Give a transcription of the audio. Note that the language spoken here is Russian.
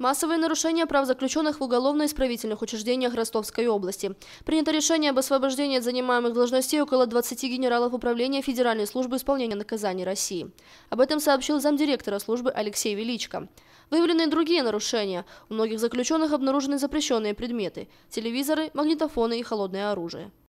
Массовые нарушения прав заключенных в уголовно-исправительных учреждениях Ростовской области. Принято решение об освобождении от занимаемых должностей около 20 генералов управления Федеральной службы исполнения наказаний России. Об этом сообщил замдиректора службы Алексей Величко. Выявлены и другие нарушения. У многих заключенных обнаружены запрещенные предметы – телевизоры, магнитофоны и холодное оружие.